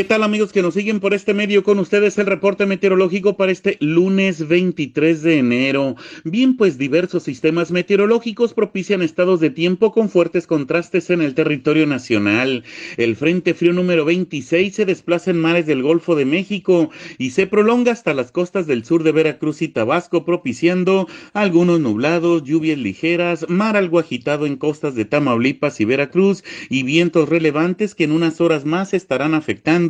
¿Qué tal amigos que nos siguen por este medio? Con ustedes el reporte meteorológico para este lunes 23 de enero. Bien, pues diversos sistemas meteorológicos propician estados de tiempo con fuertes contrastes en el territorio nacional. El Frente Frío número 26 se desplaza en mares del Golfo de México y se prolonga hasta las costas del sur de Veracruz y Tabasco, propiciando algunos nublados, lluvias ligeras, mar algo agitado en costas de Tamaulipas y Veracruz y vientos relevantes que en unas horas más estarán afectando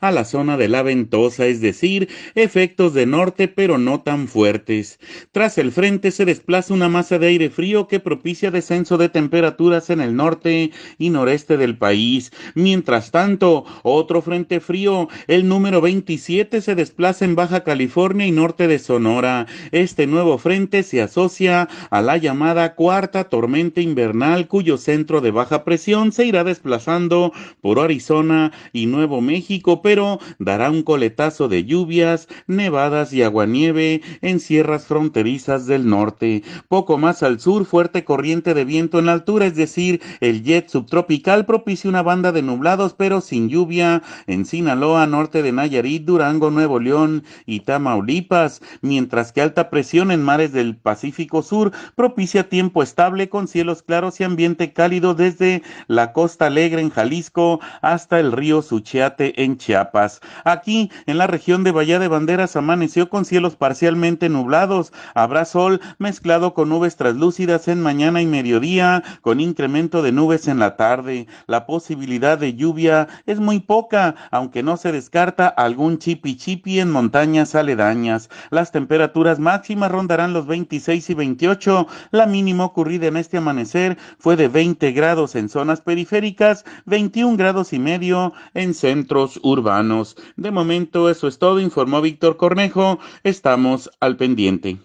a la zona de la ventosa, es decir, efectos de norte pero no tan fuertes. Tras el frente se desplaza una masa de aire frío que propicia descenso de temperaturas en el norte y noreste del país. Mientras tanto, otro frente frío, el número 27, se desplaza en Baja California y norte de Sonora. Este nuevo frente se asocia a la llamada cuarta tormenta invernal cuyo centro de baja presión se irá desplazando por Arizona y Nuevo México, pero dará un coletazo de lluvias, nevadas y aguanieve en sierras fronterizas del norte. Poco más al sur, fuerte corriente de viento en la altura, es decir, el jet subtropical propicia una banda de nublados, pero sin lluvia en Sinaloa, norte de Nayarit, Durango, Nuevo León y Tamaulipas, mientras que alta presión en mares del Pacífico Sur propicia tiempo estable con cielos claros y ambiente cálido desde la Costa Alegre en Jalisco hasta el río Suchiate en Chiapas. Aquí, en la región de Bahía de Banderas, amaneció con cielos parcialmente nublados. Habrá sol mezclado con nubes translúcidas en mañana y mediodía, con incremento de nubes en la tarde. La posibilidad de lluvia es muy poca, aunque no se descarta algún chipi chipi en montañas aledañas. Las temperaturas máximas rondarán los 26 y 28. La mínima ocurrida en este amanecer fue de 20 grados en zonas periféricas, 21 grados y medio en centro urbanos. De momento eso es todo, informó Víctor Cornejo. Estamos al pendiente.